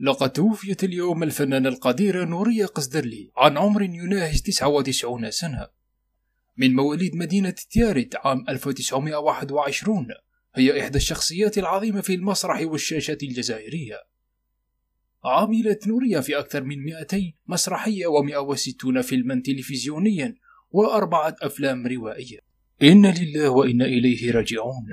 لقد توفيت اليوم الفنانة القديرة نورية قصدرلي عن عمر يناهز 99 سنة من مواليد مدينة تيارت عام 1921 هي إحدى الشخصيات العظيمة في المسرح والشاشة الجزائرية عملت نورية في أكثر من 200 مسرحية و160 فيلما تلفزيونيا وأربعة أفلام روائية إن لله وإنا إليه راجعون